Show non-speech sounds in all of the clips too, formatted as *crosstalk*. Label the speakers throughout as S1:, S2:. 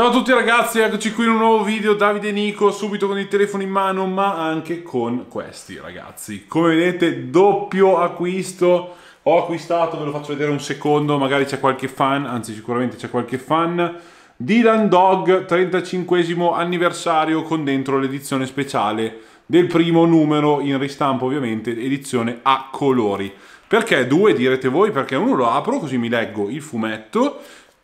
S1: Ciao a tutti ragazzi, eccoci qui in un nuovo video, Davide e Nico, subito con il telefono in mano, ma anche con questi ragazzi. Come vedete, doppio acquisto, ho acquistato, ve lo faccio vedere un secondo, magari c'è qualche fan, anzi sicuramente c'è qualche fan, Dylan Dog, 35 anniversario, con dentro l'edizione speciale del primo numero, in ristampo ovviamente, edizione a colori. Perché due direte voi? Perché uno lo apro così mi leggo il fumetto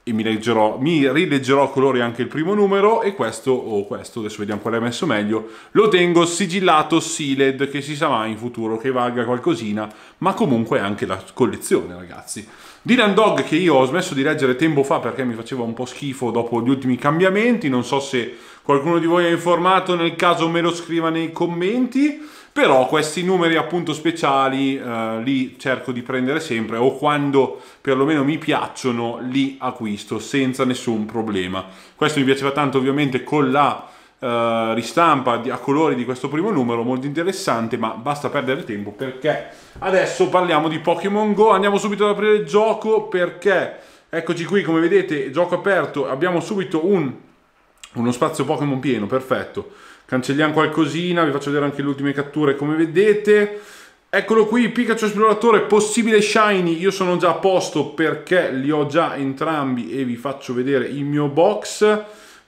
S1: e mi, leggerò, mi rileggerò a colori anche il primo numero e questo o oh, questo, adesso vediamo quale è messo meglio, lo tengo sigillato sealed che si sa mai in futuro che valga qualcosina, ma comunque anche la collezione ragazzi. Dylan Dog che io ho smesso di leggere tempo fa perché mi faceva un po' schifo dopo gli ultimi cambiamenti, non so se qualcuno di voi è informato, nel caso me lo scriva nei commenti però questi numeri appunto speciali eh, li cerco di prendere sempre o quando perlomeno mi piacciono li acquisto senza nessun problema. Questo mi piaceva tanto ovviamente con la eh, ristampa a colori di questo primo numero, molto interessante, ma basta perdere tempo perché adesso parliamo di Pokémon Go, andiamo subito ad aprire il gioco perché... Eccoci qui, come vedete, gioco aperto, abbiamo subito un uno spazio Pokémon pieno, perfetto. Cancelliamo qualcosina, vi faccio vedere anche le ultime catture come vedete. Eccolo qui, Pikachu Esploratore, possibile Shiny, io sono già a posto perché li ho già entrambi e vi faccio vedere il mio box.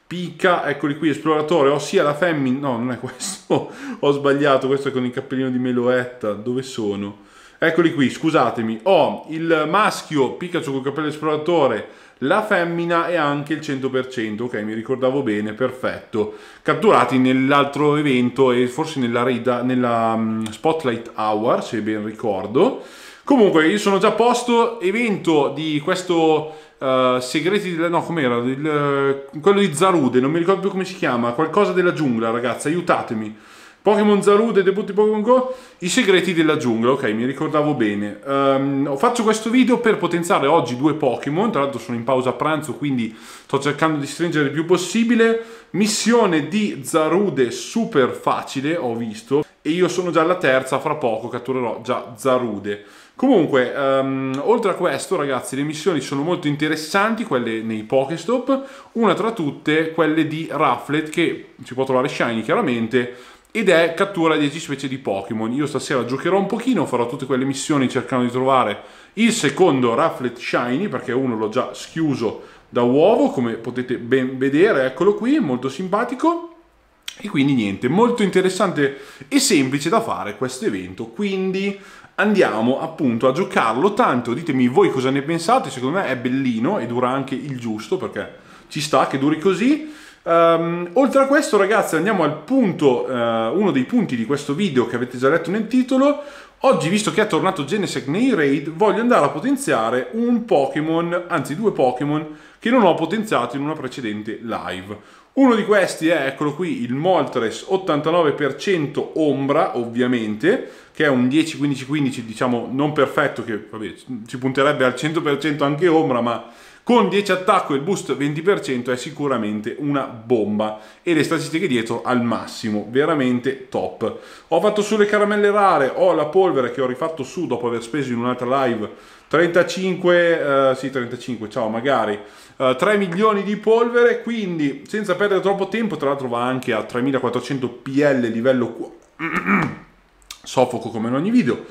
S1: Pika, eccoli qui, Esploratore, sia la femmina, no non è questo, *laughs* ho sbagliato, questo è con il cappellino di Meloetta, dove sono? Eccoli qui, scusatemi, ho oh, il maschio Pikachu con il cappello Esploratore, la femmina e anche il 100%, ok, mi ricordavo bene, perfetto. Catturati nell'altro evento e forse nella, rida, nella um, Spotlight Hour, se ben ricordo. Comunque, io sono già a posto, evento di questo uh, Segreti della... no, com'era? Il, uh, quello di Zarude, non mi ricordo più come si chiama, qualcosa della giungla, ragazzi, aiutatemi. Pokémon Zarude, debutto di Pokémon Go, i segreti della giungla, ok, mi ricordavo bene. Um, faccio questo video per potenziare oggi due Pokémon, tra l'altro sono in pausa pranzo, quindi sto cercando di stringere il più possibile. Missione di Zarude super facile, ho visto, e io sono già alla terza, fra poco catturerò già Zarude. Comunque, um, oltre a questo, ragazzi, le missioni sono molto interessanti, quelle nei Pokéstop, una tra tutte, quelle di Rufflet, che si può trovare Shiny chiaramente, ed è cattura 10 specie di Pokémon. Io stasera giocherò un pochino, farò tutte quelle missioni cercando di trovare il secondo Rufflet Shiny, perché uno l'ho già schiuso da uovo, come potete ben vedere, eccolo qui, molto simpatico. E quindi niente, molto interessante e semplice da fare questo evento, quindi andiamo appunto a giocarlo tanto, ditemi voi cosa ne pensate, secondo me è bellino e dura anche il giusto perché ci sta che duri così Um, oltre a questo ragazzi andiamo al punto, uh, uno dei punti di questo video che avete già letto nel titolo, Oggi, visto che è tornato Genesec nei raid, voglio andare a potenziare un Pokémon, anzi due Pokémon, che non ho potenziato in una precedente live. Uno di questi è, eccolo qui, il Moltres 89% Ombra, ovviamente, che è un 10-15-15, diciamo, non perfetto, che vabbè, ci punterebbe al 100% anche Ombra, ma con 10 attacco e il boost 20% è sicuramente una bomba e le statistiche dietro al massimo, veramente top. Ho fatto sulle caramelle rare, ho la polvere che ho rifatto su dopo aver speso in un'altra live 35, eh, sì 35, ciao magari, eh, 3 milioni di polvere, quindi senza perdere troppo tempo, tra l'altro va anche a 3400 PL livello... *clears throat* Soffoco come in ogni video.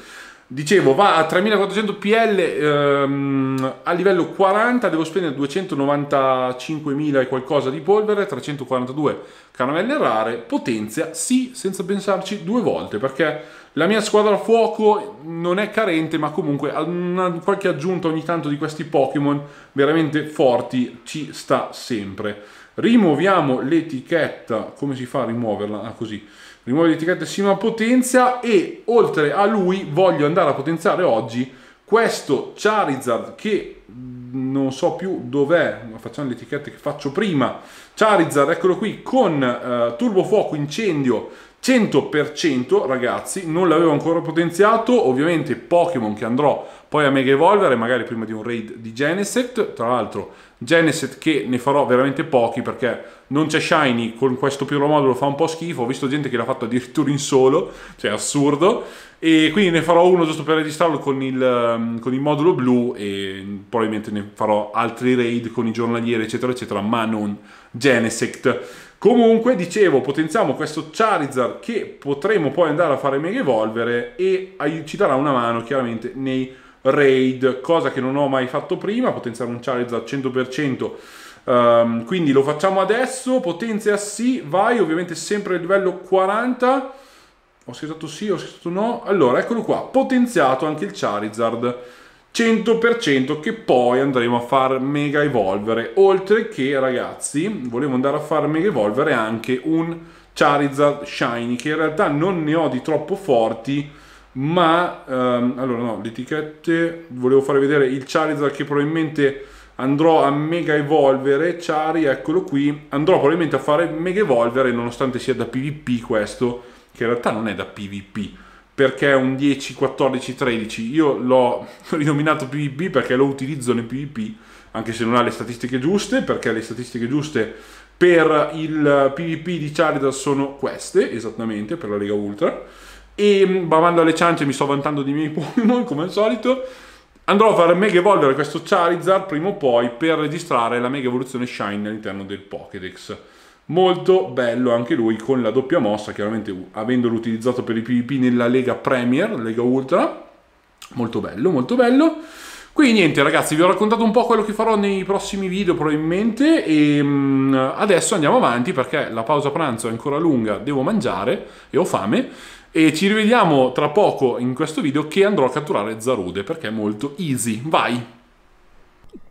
S1: Dicevo, va a 3400 PL ehm, a livello 40, devo spendere 295.000 e qualcosa di polvere, 342 caramelle rare, potenzia, sì, senza pensarci due volte, perché la mia squadra a fuoco non è carente, ma comunque una, qualche aggiunta ogni tanto di questi Pokémon veramente forti ci sta sempre rimuoviamo l'etichetta, come si fa a rimuoverla? Ah, così, rimuovi l'etichetta sino a potenza e oltre a lui voglio andare a potenziare oggi questo Charizard che mm, non so più dov'è, ma facciamo le etichette che faccio prima, Charizard, eccolo qui, con eh, turbo fuoco incendio 100% ragazzi, non l'avevo ancora potenziato, ovviamente Pokémon che andrò poi a Mega Evolvere, magari prima di un raid di Geneset. tra l'altro Geneset che ne farò veramente pochi perché non c'è Shiny, con questo piccolo modulo fa un po' schifo, ho visto gente che l'ha fatto addirittura in solo, cioè assurdo, e quindi ne farò uno giusto per registrarlo con il, ehm, con il modulo blu e probabilmente ne farò altri raid con i giornalieri eccetera eccetera, ma non Genesect. Comunque, dicevo, potenziamo questo Charizard che potremo poi andare a fare mega evolvere e ci darà una mano chiaramente nei raid, cosa che non ho mai fatto prima, potenziare un Charizard al 100%. Um, quindi lo facciamo adesso, potenzia sì, vai ovviamente sempre a livello 40. Ho scritto sì, ho scritto no. Allora, eccolo qua, potenziato anche il Charizard 100% che poi andremo a far mega evolvere. Oltre che, ragazzi, volevo andare a far mega evolvere anche un Charizard Shiny che in realtà non ne ho di troppo forti ma ehm, allora no, le etichette volevo far vedere il Charizard che probabilmente andrò a mega evolvere Chari, eccolo qui andrò probabilmente a fare mega evolvere nonostante sia da PvP questo che in realtà non è da PvP perché è un 10, 14, 13 io l'ho *laughs* rinominato PvP perché lo utilizzo nel PvP anche se non ha le statistiche giuste perché le statistiche giuste per il PvP di Charizard sono queste esattamente per la Lega Ultra e mm, bavando alle ciance mi sto vantando di miei Pokémon come al solito. Andrò a fare mega evolvere questo Charizard prima o poi per registrare la mega evoluzione Shine all'interno del Pokédex. Molto bello anche lui con la doppia mossa, chiaramente avendolo utilizzato per i PvP nella Lega Premier, Lega Ultra. Molto bello, molto bello. Quindi niente ragazzi, vi ho raccontato un po' quello che farò nei prossimi video probabilmente e mm, adesso andiamo avanti perché la pausa pranzo è ancora lunga, devo mangiare e ho fame. E ci rivediamo tra poco in questo video che andrò a catturare Zarude perché è molto easy. Vai!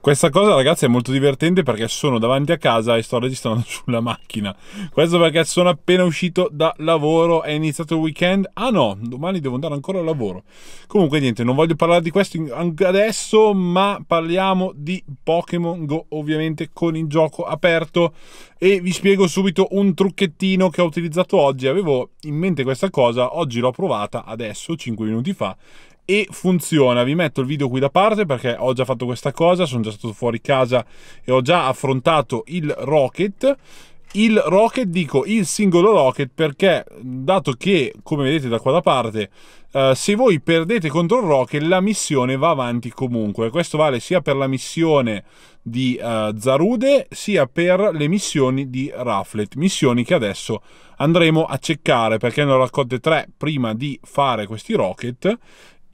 S1: Questa cosa, ragazzi, è molto divertente perché sono davanti a casa e sto registrando *laughs* sulla macchina. Questo perché sono appena uscito da lavoro, è iniziato il weekend. Ah no, domani devo andare ancora al lavoro. Comunque, niente, non voglio parlare di questo adesso, ma parliamo di Pokémon Go, ovviamente con il gioco aperto. E vi spiego subito un trucchettino che ho utilizzato oggi. Avevo in mente questa cosa, oggi l'ho provata adesso, 5 minuti fa, e funziona. Vi metto il video qui da parte perché ho già fatto questa cosa, sono già stato fuori casa e ho già affrontato il Rocket. Il Rocket, dico il singolo Rocket, perché dato che, come vedete da qua da parte, eh, se voi perdete contro il Rocket, la missione va avanti comunque. Questo vale sia per la missione di eh, Zarude, sia per le missioni di Raflet, missioni che adesso andremo a cercare perché ne ho raccolte tre prima di fare questi Rocket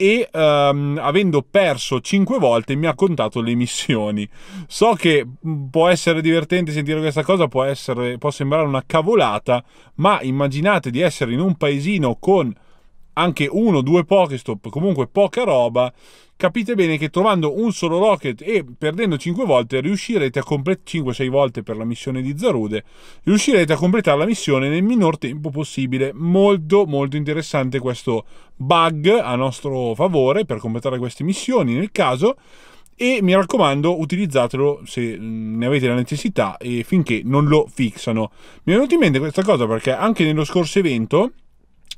S1: e um, avendo perso 5 volte mi ha contato le missioni. So che mm, può essere divertente sentire questa cosa, può, essere, può sembrare una cavolata, ma immaginate di essere in un paesino con anche uno o due Pokestop, comunque poca roba, capite bene che trovando un solo Rocket e perdendo 5 volte riuscirete a completare 5-6 volte per la missione di Zarude, riuscirete a completare la missione nel minor tempo possibile. Molto molto interessante questo bug a nostro favore per completare queste missioni nel caso e mi raccomando utilizzatelo se ne avete la necessità e finché non lo fixano. Mi è venuto in mente questa cosa perché anche nello scorso evento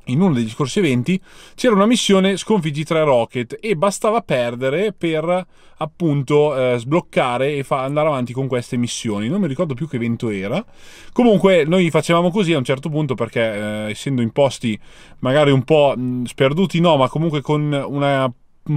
S1: in uno degli scorsi eventi c'era una missione sconfiggi tre rocket e bastava perdere per appunto eh, sbloccare e andare avanti con queste missioni non mi ricordo più che evento era comunque noi facevamo così a un certo punto perché eh, essendo in posti magari un po' mh, sperduti no ma comunque con una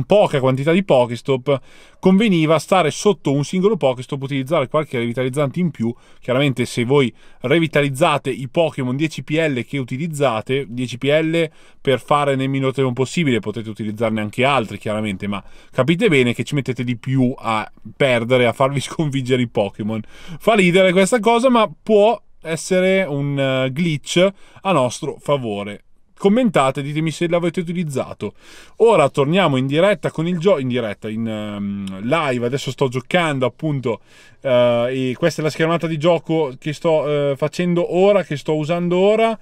S1: poca quantità di Pokestop, conveniva stare sotto un singolo Pokestop, utilizzare qualche revitalizzante in più. Chiaramente se voi revitalizzate i Pokémon 10PL che utilizzate, 10PL per fare nel minor tempo possibile, potete utilizzarne anche altri chiaramente, ma capite bene che ci mettete di più a perdere, a farvi *laughs* sconfiggere i Pokémon. Fa ridere questa cosa, ma può essere un eh, glitch a nostro favore commentate, ditemi se l'avete utilizzato. Ora torniamo in diretta con il gioco, in diretta, in um, live, adesso sto giocando appunto uh, e questa è la schermata di gioco che sto uh, facendo ora, che sto usando ora.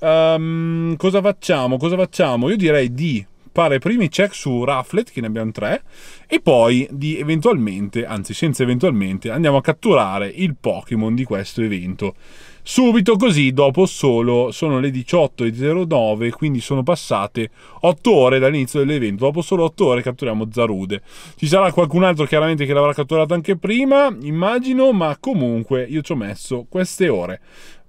S1: Um, cosa facciamo? Cosa facciamo? Io direi di fare i primi check su Rafflet, che ne abbiamo tre, e poi di eventualmente, anzi senza eventualmente, andiamo a catturare il Pokémon di questo evento subito così dopo solo sono le 18.09 quindi sono passate 8 ore dall'inizio dell'evento dopo solo 8 ore catturiamo Zarude ci sarà qualcun altro chiaramente che l'avrà catturato anche prima immagino ma comunque io ci ho messo queste ore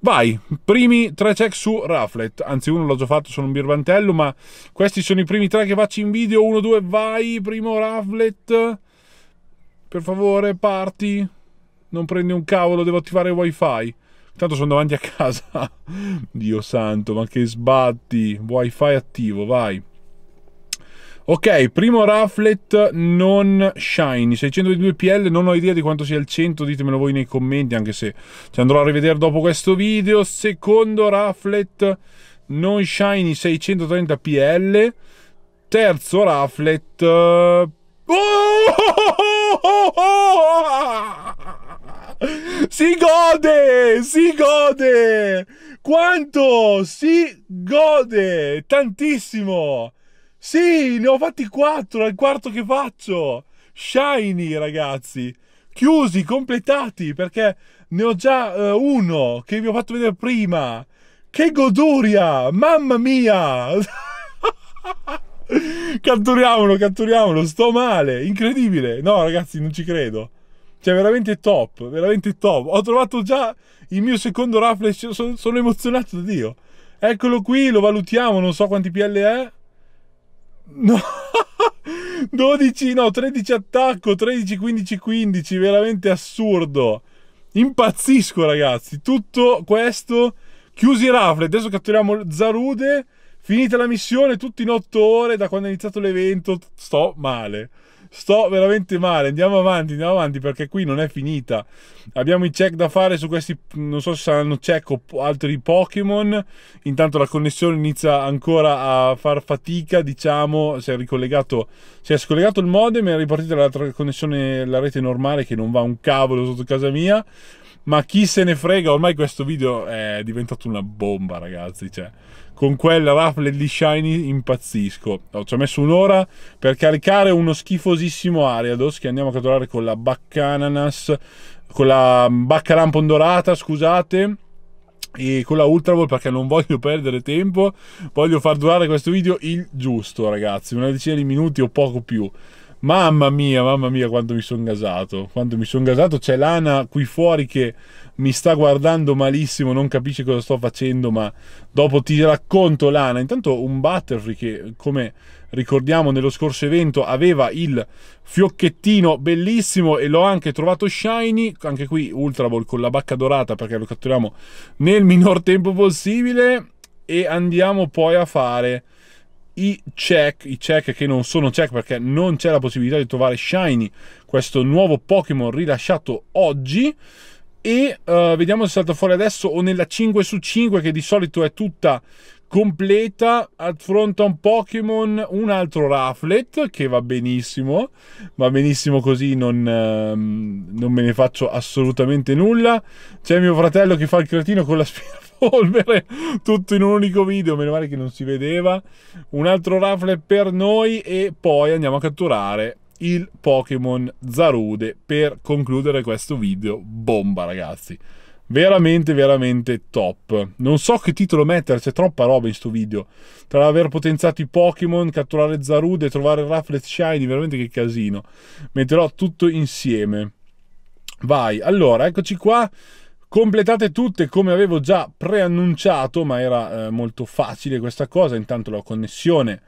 S1: Vai, primi tre check su Raflet, anzi uno l'ho già fatto, sono un birbantello, ma questi sono i primi tre che faccio in video, uno, due, vai, primo Raflet, per favore parti, non prendi un cavolo, devo attivare wifi. Tanto sono davanti a casa. *laughs* Dio santo, ma che sbatti. Wifi attivo, vai. Ok, primo rafflet non shiny, 622 PL, non ho idea di quanto sia il 100, ditemelo voi nei commenti, anche se ci andrò a rivedere dopo questo video. Secondo rafflet non shiny, 630 PL. Terzo rafflet... Eh, *laughs* oh! oh, oh, oh ah! Si gode! Si gode! Quanto si gode! Tantissimo! Sì, ne ho fatti quattro, è il quarto che faccio! Shiny, ragazzi! Chiusi, completati, perché ne ho già eh, uno che vi ho fatto vedere prima. Che goduria! Mamma mia! *laughs* catturiamolo, catturiamolo, sto male, incredibile. No, ragazzi, non ci credo. Cioè, veramente top, veramente top. Ho trovato già il mio secondo raffle, sono, sono emozionato da Dio. Eccolo qui, lo valutiamo, non so quanti PL è. No, 12, *laughs* no, 13 attacco, 13, 15, 15, veramente assurdo. Impazzisco, ragazzi. Tutto questo, chiusi i raffle, adesso catturiamo Zarude. Finita la missione, tutto in 8 ore da quando è iniziato l'evento, sto male. Sto veramente male. Andiamo avanti, andiamo avanti perché qui non è finita. Abbiamo i check da fare su questi. Non so se saranno check o altri Pokémon. Intanto la connessione inizia ancora a far fatica. Diciamo, si è ricollegato. Si è scollegato il modem e è ripartita la connessione, la rete normale che non va un cavolo sotto casa mia ma chi se ne frega, ormai questo video è diventato una bomba ragazzi, cioè con quel raffle di shiny impazzisco. Ci ho messo un'ora per caricare uno schifosissimo Ariados che andiamo a catturare con la Baccananas, con la Bacca Dorata, scusate e con la Ultra Ball perché non voglio perdere tempo, voglio far durare questo video il giusto, ragazzi, una decina di minuti o poco più. Mamma mia, mamma mia, quanto mi sono gasato. Quanto mi sono gasato. C'è Lana qui fuori che mi sta guardando malissimo, non capisce cosa sto facendo, ma dopo ti racconto Lana. Intanto un Butterfree che, come ricordiamo nello scorso evento, aveva il fiocchettino bellissimo e l'ho anche trovato shiny, anche qui Ultra Ball con la bacca dorata perché lo catturiamo nel minor tempo possibile e andiamo poi a fare i check, i check che non sono check perché non c'è la possibilità di trovare Shiny, questo nuovo Pokémon rilasciato oggi. E uh, vediamo se salta fuori adesso o nella 5 su 5 che di solito è tutta completa affronta un Pokémon, un altro Rafflet che va benissimo, va benissimo così, non, ehm, non me ne faccio assolutamente nulla. C'è mio fratello che fa il cretino con la sfera polvere tutto in un unico video, meno male che non si vedeva. Un altro raffle per noi e poi andiamo a catturare il Pokémon Zarude per concludere questo video bomba ragazzi veramente veramente top non so che titolo mettere c'è troppa roba in sto video tra aver potenziato i Pokémon catturare Zarude trovare Rafflet Shiny veramente che casino metterò tutto insieme vai allora eccoci qua Completate tutte come avevo già preannunciato, ma era eh, molto facile questa cosa, intanto la connessione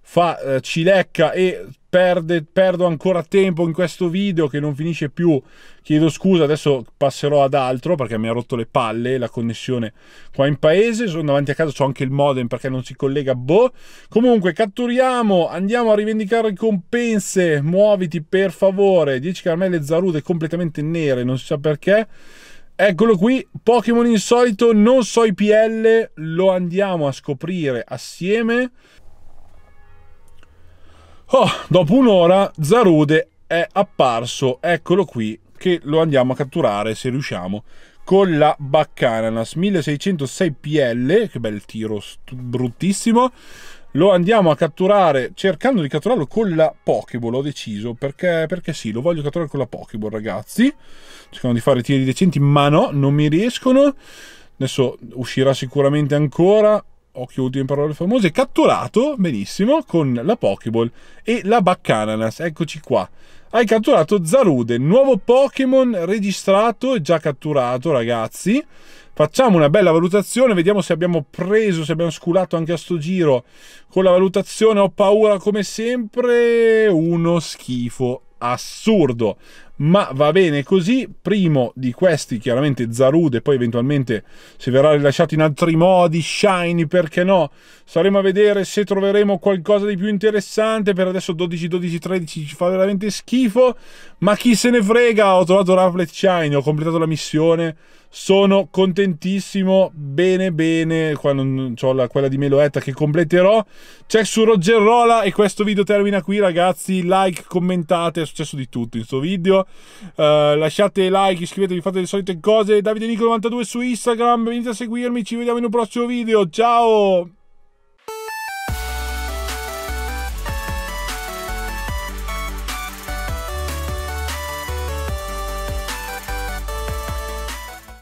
S1: fa eh, cilecca e perde, perdo ancora tempo in questo video che non finisce più. Chiedo scusa, adesso passerò ad altro perché mi ha rotto le palle la connessione qua in paese. Sono davanti a casa, ho anche il modem perché non si collega. Boh. Comunque, catturiamo, andiamo a rivendicare ricompense. Muoviti per favore. 10 caramelle zarude completamente nere, non si sa perché. Eccolo qui, Pokémon insolito, non so i PL, lo andiamo a scoprire assieme. Oh, dopo un'ora Zarude è apparso, eccolo qui, che lo andiamo a catturare se riusciamo con la Baccananas 1606 PL, che bel tiro bruttissimo lo andiamo a catturare cercando di catturarlo con la Pokéball ho deciso perché, perché sì lo voglio catturare con la Pokéball ragazzi cercando di fare tiri decenti ma no non mi riescono adesso uscirà sicuramente ancora occhio ultime parole famose catturato benissimo con la Pokéball e la Baccananas eccoci qua hai catturato Zarude, nuovo Pokémon registrato e già catturato, ragazzi. Facciamo una bella valutazione, vediamo se abbiamo preso, se abbiamo sculato anche a sto giro con la valutazione. Ho paura come sempre, uno schifo assurdo ma va bene così. Primo di questi, chiaramente Zarude, poi eventualmente se verrà rilasciato in altri modi, Shiny, perché no? Saremo a vedere se troveremo qualcosa di più interessante. Per adesso 12, 12, 13 ci fa veramente schifo, ma chi se ne frega? Ho trovato Rafflet Shiny, ho completato la missione, sono contentissimo, bene bene, quando ho la, quella di Meloetta che completerò. C'è su Roger Rola e questo video termina qui ragazzi. Like, commentate, è successo di tutto in questo video. Uh, lasciate like, iscrivetevi, fate le solite cose. Davide Nico 92 su Instagram, venite a seguirmi, ci vediamo in un prossimo video. Ciao!